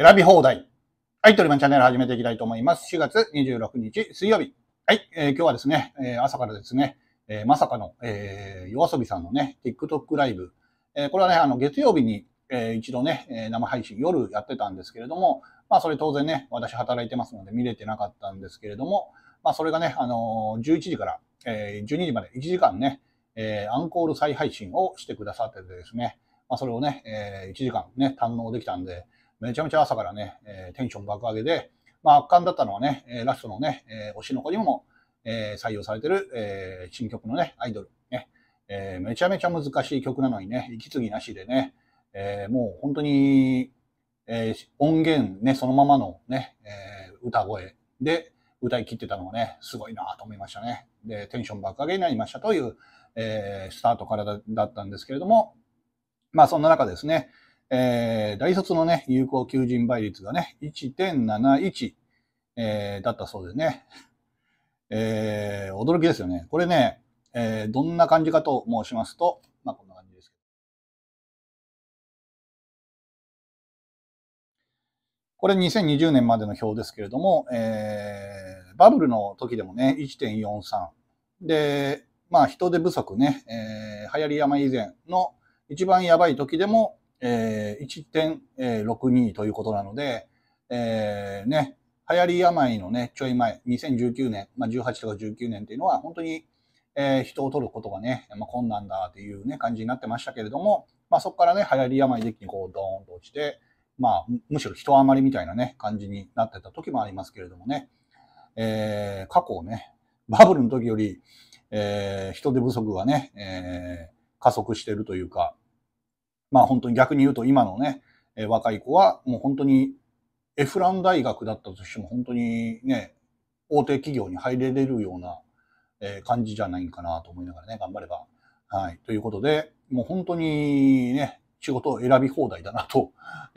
選び放題。はい、トリマンチャンネル始めていきたいと思います。4月26日水曜日。はい、えー、今日はですね、えー、朝からですね、えー、まさかの、えー、夜遊びさんのね、TikTok ライブ。えー、これはね、あの、月曜日に、えー、一度ね、え生配信夜やってたんですけれども、まあ、それ当然ね、私働いてますので見れてなかったんですけれども、まあ、それがね、あのー、11時から、えー、12時まで1時間ね、えー、アンコール再配信をしてくださっててですね、まあ、それをね、えー、1時間ね、堪能できたんで、めちゃめちゃ朝からね、えー、テンション爆上げで、まあ、圧巻だったのはね、えー、ラストのね、えー、推しの子にも、えー、採用されてる、えー、新曲のね、アイドル、ねえー、めちゃめちゃ難しい曲なのにね、息継ぎなしでね、えー、もう本当に、えー、音源ね、そのままのね、えー、歌声で歌い切ってたのがね、すごいなと思いましたね。で、テンション爆上げになりましたという、えー、スタートからだったんですけれども、まあそんな中ですね、えー、大卒のね、有効求人倍率がね、1.71、えー、だったそうでね、えー、驚きですよね。これね、えー、どんな感じかと申しますと、まあこんな感じですけど。これ2020年までの表ですけれども、えー、バブルの時でもね、1.43。で、まあ人手不足ね、えー、流行り山以前の一番やばい時でもえ1.62ということなので、えー、ね、流行り病のね、ちょい前、2019年、まあ、18とか19年っていうのは、本当に、えー、人を取ることがね、まあ、困難だっていうね、感じになってましたけれども、まあ、そこからね、流行り病で一気にこう、ドーンと落ちて、まあ、むしろ人余りみたいなね、感じになってた時もありますけれどもね、えー、過去ね、バブルの時より、えー、人手不足がね、えー、加速してるというか、まあ本当に逆に言うと今のね、え若い子はもう本当にエフラン大学だったとしても本当にね、大手企業に入れれるような、え感じじゃないかなと思いながらね、頑張れば。はい。ということで、もう本当にね、仕事を選び放題だなと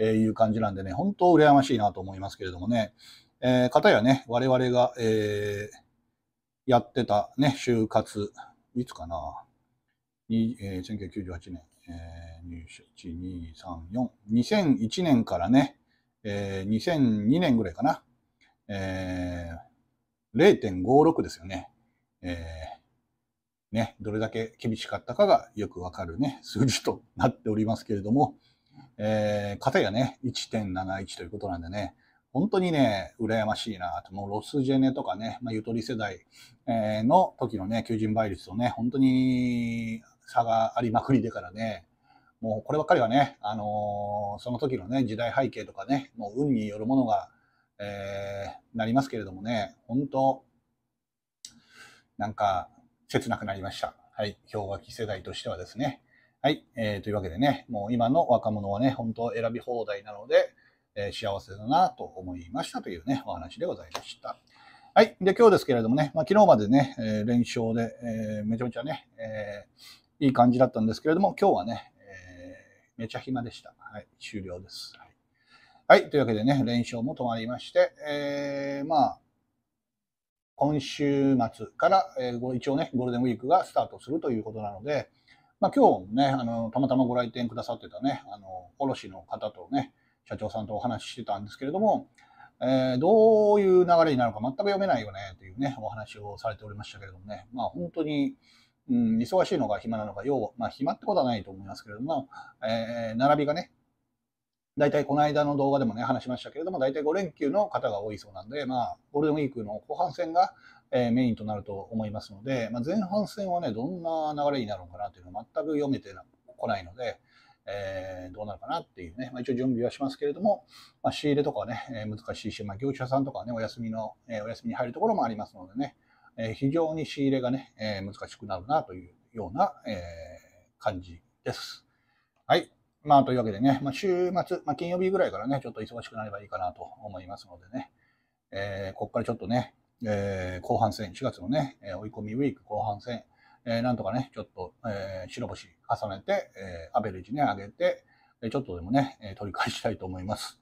いう感じなんでね、本当羨ましいなと思いますけれどもね、えー、かたやね、我々が、えー、やってたね、就活、いつかな、えー、1998年、えー、入社、1、2、3、4。2001年からね、えー、2002年ぐらいかな。えー、0.56ですよね。えー、ね、どれだけ厳しかったかがよくわかるね、数字となっておりますけれども、えー、片やね、1.71ということなんでね、本当にね、羨ましいなと。もうロスジェネとかね、まあ、ゆとり世代の時のね、求人倍率とね、本当に差がありまくりでからね、もうこればっかりはね、あのー、その時のね、時代背景とかね、もう運によるものが、えー、なりますけれどもね、本当なんか、切なくなりました。はい。氷河期世代としてはですね。はい。えー、というわけでね、もう今の若者はね、本当選び放題なので、えー、幸せだなと思いましたというね、お話でございました。はい。で、今日ですけれどもね、まあ、昨日までね、えー、連勝で、えー、めちゃめちゃね、えーいい感じだったんですけれども、今日はね、えー、めちゃ暇でした。はい、終了です。はいはい。というわけでね、連勝も止まりまして、えー、まあ、今週末から、えー、一応ね、ゴールデンウィークがスタートするということなので、まあ今日ね、あの、たまたまご来店くださってたね、あの、卸の方とね、社長さんとお話ししてたんですけれども、えー、どういう流れになるか全く読めないよね、というね、お話をされておりましたけれどもね、まあ本当に、うん、忙しいのか暇なのか、要は、まあ、暇ってことはないと思いますけれども、えー、並びがね、大体この間の動画でもね、話しましたけれども、大体5連休の方が多いそうなんで、まあ、ゴールデンウィークの後半戦が、えー、メインとなると思いますので、まあ、前半戦はね、どんな流れになるのかなというのは全く読めてこないので、えー、どうなるかなっていうね、まあ、一応準備はしますけれども、まあ、仕入れとかはね、え難しいし、まあ、業者さんとかね、お休みの、えー、お休みに入るところもありますのでね、え非常に仕入れがね、え難しくなるなというような、え感じです。はい。まあ、というわけでね、まあ、週末、まあ、金曜日ぐらいからね、ちょっと忙しくなればいいかなと思いますのでね、えー、ここからちょっとね、えー、後半戦、4月のね、追い込みウィーク後半戦、えー、なんとかね、ちょっと、え白星重ねて、えアベレージね、上げて、ちょっとでもね、取り返したいと思います。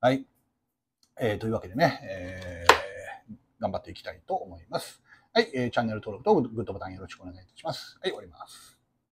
はい。えというわけでね、え頑張っていきたいと思います。はい、えー、チャンネル登録とグッドボタンよろしくお願いいたします。はい、終わります。